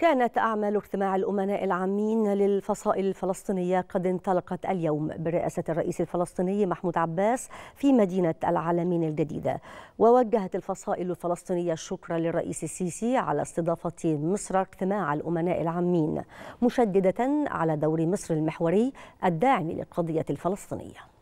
كانت أعمال اجتماع الأمناء العامين للفصائل الفلسطينية قد انطلقت اليوم برئاسة الرئيس الفلسطيني محمود عباس في مدينة العالمين الجديدة ووجهت الفصائل الفلسطينية الشكر للرئيس السيسي على استضافة مصر اجتماع الأمناء العامين مشددة على دور مصر المحوري الداعم للقضية الفلسطينية